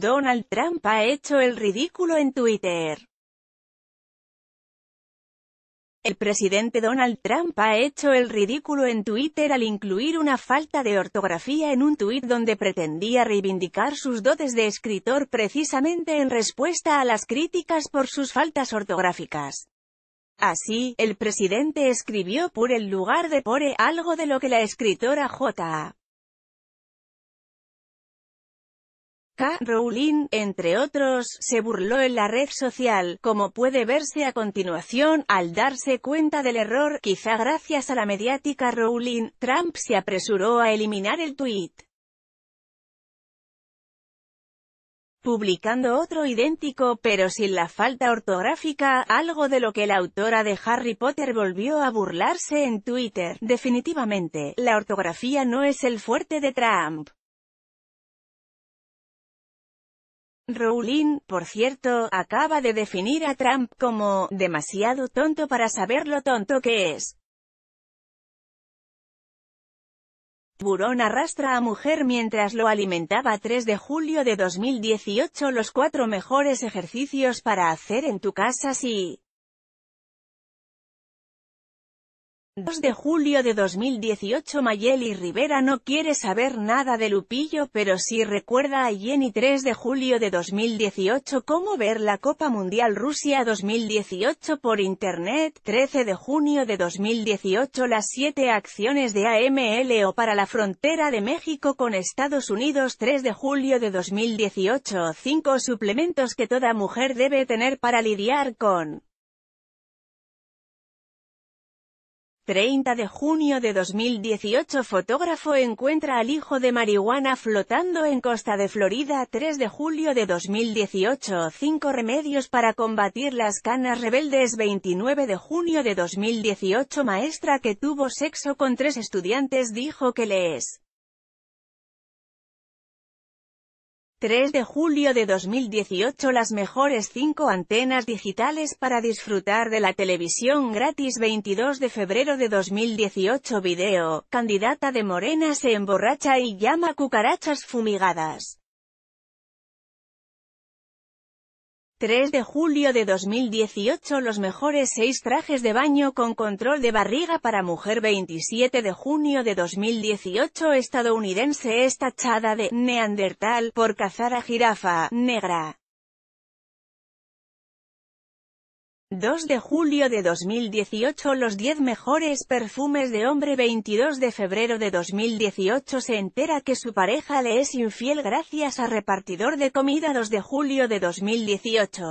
Donald Trump ha hecho el ridículo en Twitter. El presidente Donald Trump ha hecho el ridículo en Twitter al incluir una falta de ortografía en un tuit donde pretendía reivindicar sus dotes de escritor precisamente en respuesta a las críticas por sus faltas ortográficas. Así, el presidente escribió por el lugar de pore algo de lo que la escritora J. K. Rowling, entre otros, se burló en la red social, como puede verse a continuación, al darse cuenta del error, quizá gracias a la mediática Rowling, Trump se apresuró a eliminar el tuit. publicando otro idéntico pero sin la falta ortográfica, algo de lo que la autora de Harry Potter volvió a burlarse en Twitter. Definitivamente, la ortografía no es el fuerte de Trump. Rowling, por cierto, acaba de definir a Trump como «demasiado tonto para saber lo tonto que es». Burón arrastra a mujer mientras lo alimentaba 3 de julio de 2018 Los cuatro mejores ejercicios para hacer en tu casa Sí. 2 de julio de 2018 Mayeli Rivera no quiere saber nada de Lupillo pero sí recuerda a Jenny 3 de julio de 2018 cómo ver la Copa Mundial Rusia 2018 por Internet 13 de junio de 2018 las 7 acciones de o para la frontera de México con Estados Unidos 3 de julio de 2018 5 suplementos que toda mujer debe tener para lidiar con 30 de junio de 2018 Fotógrafo encuentra al hijo de marihuana flotando en costa de Florida 3 de julio de 2018 5 remedios para combatir las canas rebeldes 29 de junio de 2018 Maestra que tuvo sexo con tres estudiantes dijo que es 3 de julio de 2018 Las mejores 5 antenas digitales para disfrutar de la televisión gratis 22 de febrero de 2018 Video, candidata de Morena se emborracha y llama cucarachas fumigadas. 3 de julio de 2018 Los mejores 6 trajes de baño con control de barriga para mujer 27 de junio de 2018 Estadounidense es tachada de «neandertal» por cazar a jirafa negra. 2 de julio de 2018 Los 10 mejores perfumes de hombre 22 de febrero de 2018 Se entera que su pareja le es infiel gracias a repartidor de comida 2 de julio de 2018